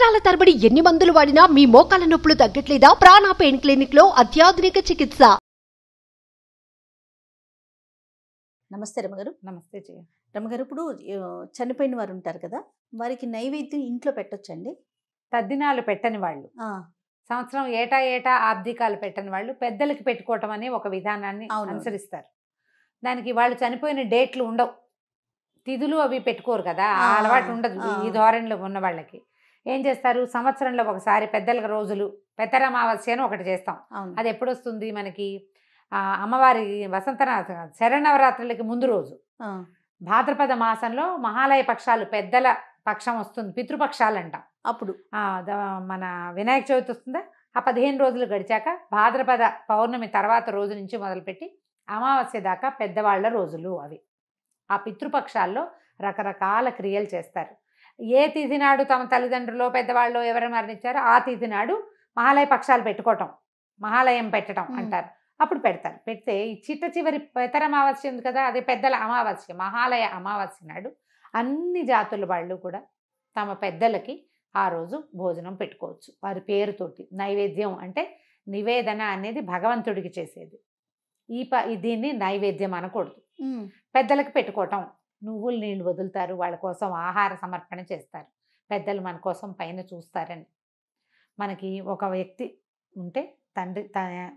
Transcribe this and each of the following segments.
సంవత్సరాల తరబడి ఎన్ని మందులు వాడినా మీ మోకాల నొప్పులు తగ్గట్లేదా ప్రాణ పెయిన్ క్లినిక్ లో అత్యాధునిక చికిత్స నమస్తే రమగారు నమస్తే రమగారు ఇప్పుడు చనిపోయిన వారు ఉంటారు కదా వారికి నైవేద్యం ఇంట్లో పెట్టొచ్చండి తద్దినాలు పెట్టని వాళ్ళు సంవత్సరం ఏటా ఏటా ఆబ్దికాలు పెట్టని వాళ్ళు పెద్దలకి పెట్టుకోవటం అనే ఒక విధానాన్ని అనుసరిస్తారు దానికి వాళ్ళు చనిపోయిన డేట్లు ఉండవు తిథులు అవి పెట్టుకోరు కదా ఆ అలవాటు ఉండదు ఈ ధోరణిలో ఉన్న వాళ్ళకి ఏం చేస్తారు సంవత్సరంలో ఒకసారి పెద్దల రోజులు అమావాస్య అని ఒకటి చేస్తాం అది ఎప్పుడు వస్తుంది మనకి అమ్మవారి వసంత శరణవరాత్రులకి ముందు రోజు భాద్రపద మాసంలో మహాలయ పక్షాలు పెద్దల పక్షం వస్తుంది పితృపక్షాలు అంటాం అప్పుడు మన వినాయక చవితి వస్తుందా ఆ పదిహేను రోజులు గడిచాక భాద్రపద పౌర్ణమి తర్వాత రోజు నుంచి మొదలుపెట్టి అమావాస్య దాకా పెద్దవాళ్ల రోజులు అవి ఆ పితృపక్షాల్లో రకరకాల క్రియలు చేస్తారు ఏ తిథి నాడు తమ తల్లిదండ్రులు పెద్దవాళ్ళు ఎవరు మరణించారో ఆ తిథి నాడు మహాలయ పక్షాలు పెట్టుకోవటం మహాలయం పెట్టడం అంటారు అప్పుడు పెడతారు పెడితే ఈ చిట్ట చివరి పెతర అమావాస్య ఉంది కదా అదే పెద్దల అమావాస్య మహాలయ అమావాస్య నాడు అన్ని జాతుల వాళ్ళు కూడా తమ పెద్దలకి ఆ రోజు భోజనం పెట్టుకోవచ్చు వారి పేరుతోటి నైవేద్యం అంటే నివేదన అనేది భగవంతుడికి చేసేది ఈ ప దీన్ని నైవేద్యం అనకూడదు పెద్దలకు పెట్టుకోవటం నువ్వులు నీళ్ళు వదులుతారు వాళ్ళ కోసం ఆహార సమర్పణ చేస్తారు పెద్దలు మన కోసం పైన చూస్తారని మనకి ఒక వ్యక్తి ఉంటే తండ్రి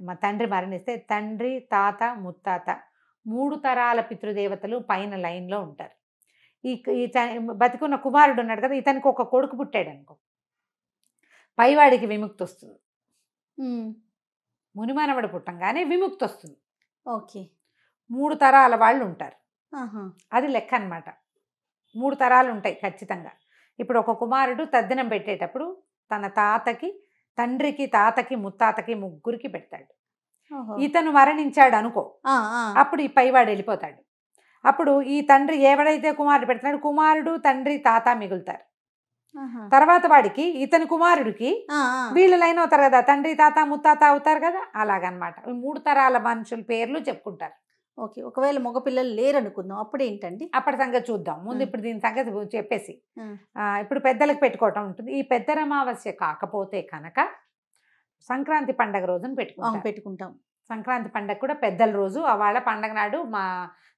మా తండ్రి మరణిస్తే తండ్రి తాత ముత్తాత మూడు తరాల పితృదేవతలు పైన లైన్లో ఉంటారు ఈ బతికున్న కుమారుడు ఉన్నాడు కదా ఇతనికి ఒక కొడుకు పుట్టాడు అనుకో పైవాడికి విముక్తి వస్తుంది మునిమానవుడు పుట్టంగానే విముక్తి వస్తుంది ఓకే మూడు తరాల వాళ్ళు ఉంటారు అది లెక్క అనమాట మూడు తరాలు ఉంటాయి ఖచ్చితంగా ఇప్పుడు ఒక కుమారుడు తద్దినం పెట్టేటప్పుడు తన తాతకి తండ్రికి తాతకి ముత్తాతకి ముగ్గురికి పెడతాడు ఇతను మరణించాడు అనుకో అప్పుడు ఈ పైవాడు వెళ్ళిపోతాడు అప్పుడు ఈ తండ్రి ఎవడైతే కుమారుడు పెడుతున్నాడు కుమారుడు తండ్రి తాత మిగులుతారు తర్వాత వాడికి ఇతని కుమారుడికి వీళ్ళు లైన్ అవుతారు కదా తండ్రి తాత ముత్తాత అవుతారు కదా అలాగనమాట మూడు తరాల మనుషుల పేర్లు చెప్పుకుంటారు ఓకే ఒకవేళ మగపిల్లలు లేరనుకుందాం అప్పుడు ఏంటండి అప్పటి సంగతి చూద్దాం ముందు ఇప్పుడు దీని సంగతి చెప్పేసి ఇప్పుడు పెద్దలకు పెట్టుకోవటం ఉంటుంది ఈ రమావస్య కాకపోతే కనుక సంక్రాంతి పండగ రోజున పెట్టుకుంటాం పెట్టుకుంటాం సంక్రాంతి పండగ కూడా పెద్దల రోజు వాళ్ళ పండగ నాడు మా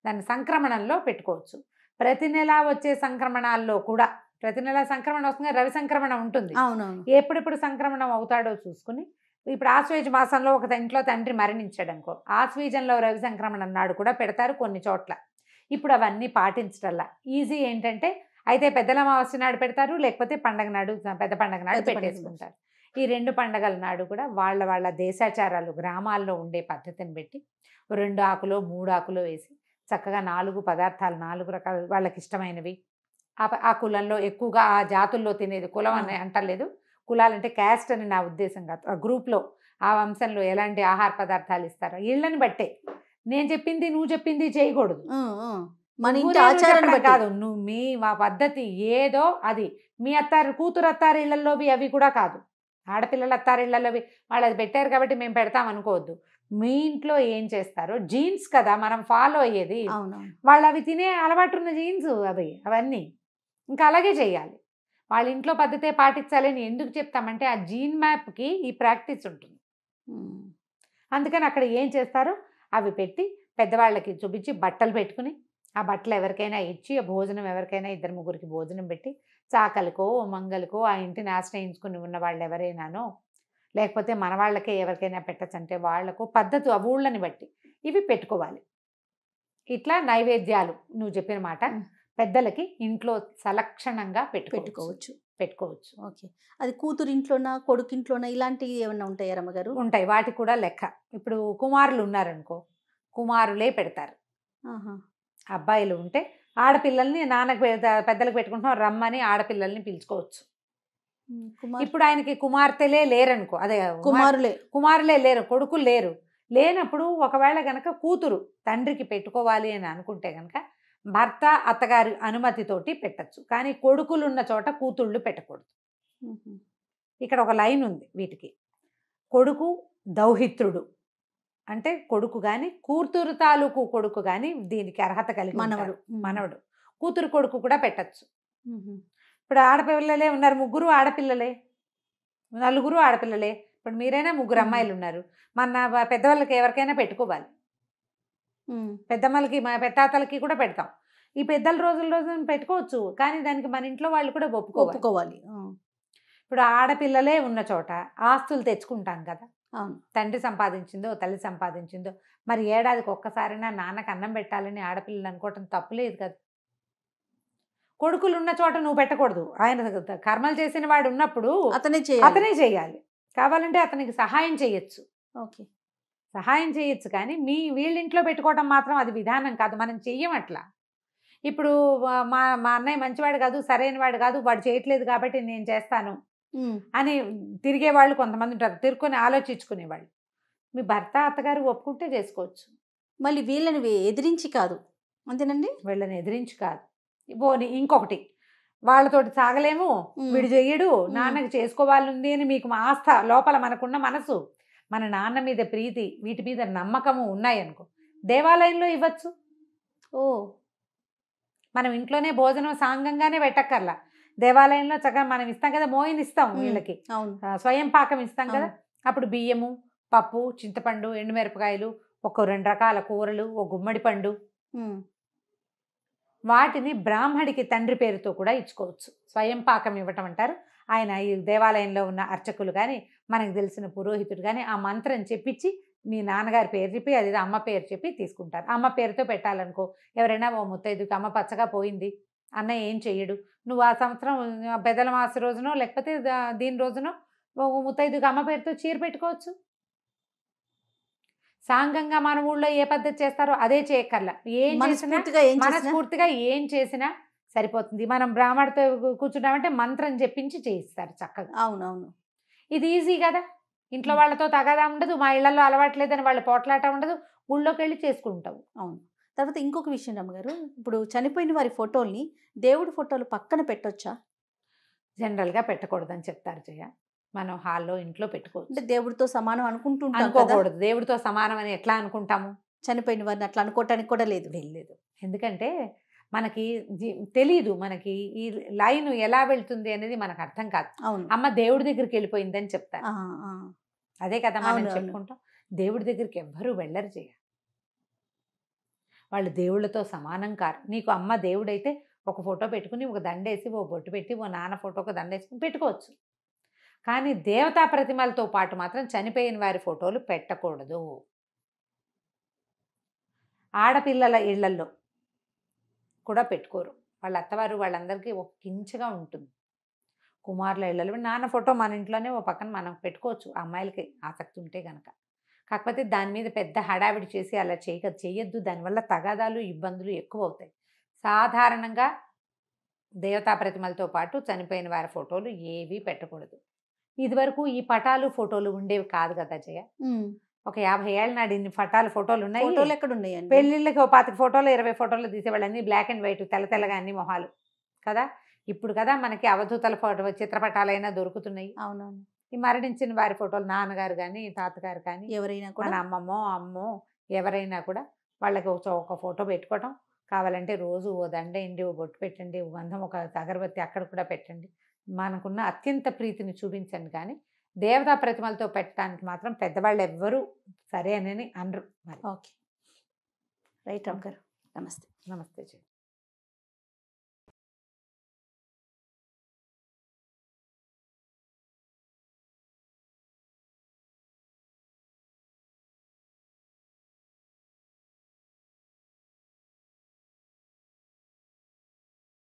దాన్ని సంక్రమణంలో పెట్టుకోవచ్చు ప్రతి నెల వచ్చే సంక్రమణాల్లో కూడా ప్రతి నెల సంక్రమణ వస్తుంది రవి సంక్రమణ ఉంటుంది అవునవును ఎప్పుడెప్పుడు సంక్రమణం అవుతాడో చూసుకుని ఇప్పుడు ఆశ్వేజ మాసంలో ఒక ఇంట్లో తండ్రి మరణించాడు అనుకో ఆశ్వేజంలో రవి సంక్రమణ నాడు కూడా పెడతారు కొన్ని చోట్ల ఇప్పుడు అవన్నీ పాటించటల్లా ఈజీ ఏంటంటే అయితే పెద్దల అమావాస్య నాడు పెడతారు లేకపోతే పండగ నాడు పెద్ద పండగ నాడు పెట్టేసుకుంటారు ఈ రెండు పండగల నాడు కూడా వాళ్ళ వాళ్ళ దేశాచారాలు గ్రామాల్లో ఉండే పద్ధతిని పెట్టి రెండు ఆకులో మూడు ఆకులు వేసి చక్కగా నాలుగు పదార్థాలు నాలుగు రకాల వాళ్ళకి ఇష్టమైనవి ఆ కులంలో ఎక్కువగా ఆ జాతుల్లో తినేది కులం అని అంటలేదు కులాలంటే క్యాస్ట్ అని నా ఉద్దేశం కాదు ఆ గ్రూప్లో ఆ వంశంలో ఎలాంటి ఆహార పదార్థాలు ఇస్తారో వీళ్ళని బట్టే నేను చెప్పింది నువ్వు చెప్పింది చేయకూడదు మన ఆచారం కాదు నువ్వు మీ మా పద్ధతి ఏదో అది మీ అత్తారు కూతురు ఇళ్లలోవి అవి కూడా కాదు ఆడపిల్లల అత్తారిళ్లలోవి వాళ్ళు అది పెట్టారు కాబట్టి మేము పెడతాం అనుకోవద్దు మీ ఇంట్లో ఏం చేస్తారు జీన్స్ కదా మనం ఫాలో అయ్యేది వాళ్ళు అవి తినే అలవాటు ఉన్న జీన్స్ అవి అవన్నీ ఇంకా అలాగే చేయాలి వాళ్ళ ఇంట్లో పద్ధతే పాటించాలని ఎందుకు చెప్తామంటే ఆ జీన్ మ్యాప్కి ఈ ప్రాక్టీస్ ఉంటుంది అందుకని అక్కడ ఏం చేస్తారు అవి పెట్టి పెద్దవాళ్ళకి చూపించి బట్టలు పెట్టుకుని ఆ బట్టలు ఎవరికైనా ఇచ్చి ఆ భోజనం ఎవరికైనా ఇద్దరు ముగ్గురికి భోజనం పెట్టి చాకలకో మంగలకో ఆ ఇంటిని ఆశ్రయించుకుని ఉన్న వాళ్ళు ఎవరైనానో లేకపోతే మన వాళ్ళకే ఎవరికైనా పెట్టచ్చంటే వాళ్లకు పద్ధతి ఆ ఊళ్ళని బట్టి ఇవి పెట్టుకోవాలి ఇట్లా నైవేద్యాలు నువ్వు చెప్పిన మాట పెద్దలకి ఇంట్లో సలక్షణంగా పెట్టుకోవచ్చు పెట్టుకోవచ్చు ఓకే అది కూతురింట్లోనా కొడుకింట్లోనా ఇలాంటివి ఏమైనా ఉంటాయి రమ్మగారు ఉంటాయి వాటి కూడా లెక్క ఇప్పుడు కుమారులు ఉన్నారనుకో కుమారులే పెడతారు అబ్బాయిలు ఉంటే ఆడపిల్లల్ని నాన్నకు పెద్దలకు పెట్టుకుంటున్నాం రమ్మని ఆడపిల్లల్ని పిలుచుకోవచ్చు ఇప్పుడు ఆయనకి కుమార్తెలే లేరనుకో అదే కుమారులే కుమారులే లేరు కొడుకులు లేరు లేనప్పుడు ఒకవేళ గనక కూతురు తండ్రికి పెట్టుకోవాలి అని అనుకుంటే గనక భర్త అత్తగారి అనుమతితోటి పెట్టచ్చు కానీ కొడుకులు ఉన్న చోట కూతుళ్ళు పెట్టకూడదు ఇక్కడ ఒక లైన్ ఉంది వీటికి కొడుకు దౌహిత్రుడు అంటే కొడుకు కానీ కూతురు తాలూకు కొడుకు కానీ దీనికి అర్హత కలిగి మనవడు మనవడు కూతురు కొడుకు కూడా పెట్టచ్చు ఇప్పుడు ఆడపిల్లలే ఉన్నారు ముగ్గురు ఆడపిల్లలే నలుగురు ఆడపిల్లలే ఇప్పుడు మీరైనా ముగ్గురు అమ్మాయిలు ఉన్నారు మన పెద్దవాళ్ళకి ఎవరికైనా పెట్టుకోవాలి పెద్దమ్మలకి మా పెత్తాతలకి కూడా పెడతాం ఈ పెద్దల రోజుల రోజు పెట్టుకోవచ్చు కానీ దానికి మన ఇంట్లో వాళ్ళు కూడా ఒప్పుకో ఒప్పుకోవాలి ఇప్పుడు ఆడపిల్లలే ఉన్న చోట ఆస్తులు తెచ్చుకుంటాం కదా తండ్రి సంపాదించిందో తల్లి సంపాదించిందో మరి ఏడాదికి ఒక్కసారైనా నాన్నకు అన్నం పెట్టాలని ఆడపిల్లలు అనుకోవటం తప్పులేదు కదా కొడుకులు ఉన్న చోట నువ్వు పెట్టకూడదు ఆయన కర్మలు చేసిన వాడు ఉన్నప్పుడు అతనే అతనే చేయాలి కావాలంటే అతనికి సహాయం చేయొచ్చు ఓకే సహాయం చేయొచ్చు కానీ మీ వీళ్ళింట్లో పెట్టుకోవడం మాత్రం అది విధానం కాదు మనం చెయ్యం ఇప్పుడు మా మా అన్నయ్య మంచివాడు కాదు సరైనవాడు కాదు వాడు చేయట్లేదు కాబట్టి నేను చేస్తాను అని తిరిగే వాళ్ళు కొంతమంది ఉంటారు తిరుక్కొని ఆలోచించుకునేవాళ్ళు మీ భర్త అత్తగారు ఒప్పుకుంటే చేసుకోవచ్చు మళ్ళీ వీళ్ళని ఎదిరించి కాదు అంతేనండి వీళ్ళని ఎదిరించి కాదు పోని ఇంకొకటి వాళ్ళతోటి సాగలేము వీడు చెయ్యడు నాన్నకి చేసుకోవాలని ఉంది అని మీకు ఆస్థ లోపల మనకున్న మనసు మన నాన్న మీద ప్రీతి వీటి మీద నమ్మకము ఉన్నాయనుకో దేవాలయంలో ఇవ్వచ్చు ఓ మనం ఇంట్లోనే భోజనం సాంగంగానే పెట్టక్కర్లా దేవాలయంలో చక్కగా మనం ఇస్తాం కదా మోయిన్ ఇస్తాం వీళ్ళకి స్వయం పాకం ఇస్తాం కదా అప్పుడు బియ్యము పప్పు చింతపండు ఎండుమిరపకాయలు ఒక రెండు రకాల కూరలు ఓ గుమ్మడి పండు వాటిని బ్రాహ్మడికి తండ్రి పేరుతో కూడా ఇచ్చుకోవచ్చు స్వయం పాకం ఇవ్వటం అంటారు ఆయన ఈ దేవాలయంలో ఉన్న అర్చకులు కానీ మనకు తెలిసిన పురోహితుడు కానీ ఆ మంత్రం చెప్పించి మీ నాన్నగారి పేరు చెప్పి అది అమ్మ పేరు చెప్పి తీసుకుంటారు అమ్మ పేరుతో పెట్టాలనుకో ఎవరైనా ఓ ముత్తైదుకి అమ్మ పచ్చగా పోయింది అన్న ఏం చెయ్యడు నువ్వు ఆ సంవత్సరం పెదల మాస రోజునో లేకపోతే దీని రోజునో ఓ ముత్తైదుకి అమ్మ పేరుతో చీర పెట్టుకోవచ్చు సాంగంగా మన ఊళ్ళో ఏ పద్ధతి చేస్తారో అదే చేయక్కర్లా ఏం చేసినా మనస్ఫూర్తిగా ఏం చేసినా సరిపోతుంది మనం బ్రాహ్మణతో కూర్చున్నామంటే మంత్రం చెప్పించి చేయిస్తారు చక్కగా అవునవును ఇది ఈజీ కదా ఇంట్లో వాళ్ళతో తగాదా ఉండదు మా ఇళ్లలో అలవాట్లేదని వాళ్ళ పోట్లాట ఉండదు ఊళ్ళోకి వెళ్ళి చేసుకుంటావు అవును తర్వాత ఇంకొక విషయం రమ్మగారు ఇప్పుడు చనిపోయిన వారి ఫోటోల్ని దేవుడి ఫోటోలు పక్కన పెట్టొచ్చా జనరల్గా పెట్టకూడదని చెప్తారు జయ మనం హాల్లో ఇంట్లో పెట్టుకోవచ్చు అంటే దేవుడితో సమానం అనుకుంటుంటాం అనుకోకూడదు దేవుడితో సమానం అని ఎట్లా అనుకుంటాము చనిపోయిన వారిని అట్లా అనుకోవటానికి కూడా లేదు వెళ్ళలేదు ఎందుకంటే మనకి తెలీదు మనకి ఈ లైన్ ఎలా వెళ్తుంది అనేది మనకు అర్థం కాదు అమ్మ దేవుడి దగ్గరికి వెళ్ళిపోయిందని చెప్తాను అదే కదా మనం చెప్పుకుంటాం దేవుడి దగ్గరికి ఎవ్వరూ వెళ్ళరు చేయ వాళ్ళు దేవుళ్ళతో సమానం కారు నీకు అమ్మ దేవుడైతే ఒక ఫోటో పెట్టుకుని ఒక దండేసి ఓ బొట్టు పెట్టి ఓ నాన్న ఫోటో ఒక దండేసుకుని పెట్టుకోవచ్చు కానీ దేవతా ప్రతిమలతో పాటు మాత్రం చనిపోయిన వారి ఫోటోలు పెట్టకూడదు ఆడపిల్లల ఇళ్లల్లో కూడా పెట్టుకోరు వాళ్ళ అత్తవారు వాళ్ళందరికీ ఒక కించగా ఉంటుంది కుమారుల ఇళ్ళలో నాన్న ఫోటో మన ఇంట్లోనే ఓ పక్కన మనం పెట్టుకోవచ్చు అమ్మాయిలకి ఆసక్తి ఉంటే కనుక కాకపోతే దాని మీద పెద్ద హడావిడి చేసి అలా చేయక చేయొద్దు దానివల్ల తగాదాలు ఇబ్బందులు ఎక్కువ అవుతాయి సాధారణంగా దేవతా ప్రతిమలతో పాటు చనిపోయిన వారి ఫోటోలు ఏవి పెట్టకూడదు ఇదివరకు ఈ పటాలు ఫోటోలు ఉండేవి కాదు కదా జయ ఒక యాభై ఏళ్ళ నాడు ఇన్ని ఫటాలు ఫోటోలు ఉన్నాయి ఫోటోలు ఎక్కడ ఉన్నాయి పెళ్ళిళ్ళకి ఒక పాతిక ఫోటోలు ఇరవై ఫోటోలు తీసేవాళ్ళు బ్లాక్ అండ్ వైట్ తెల్ల తెల్లగా అన్ని మొహాలు కదా ఇప్పుడు కదా మనకి అవధూతల ఫోటో చిత్రపటాలైనా దొరుకుతున్నాయి అవునవును ఈ మరణించిన వారి ఫోటోలు నాన్నగారు కానీ తాతగారు కానీ ఎవరైనా కూడా అమ్మమ్మో అమ్మో ఎవరైనా కూడా వాళ్ళకి ఒక ఫోటో పెట్టుకోవటం కావాలంటే రోజు ఓ దండ ఓ బొట్టు పెట్టండి ఓ గంధం ఒక అగరబత్తి అక్కడ కూడా పెట్టండి మనకున్న అత్యంత ప్రీతిని చూపించండి కానీ దేవతా ప్రతిమలతో పెట్టడానికి మాత్రం పెద్దవాళ్ళు ఎవ్వరూ సరే అని అనరు ఓకే రైట్ గారు నమస్తే నమస్తే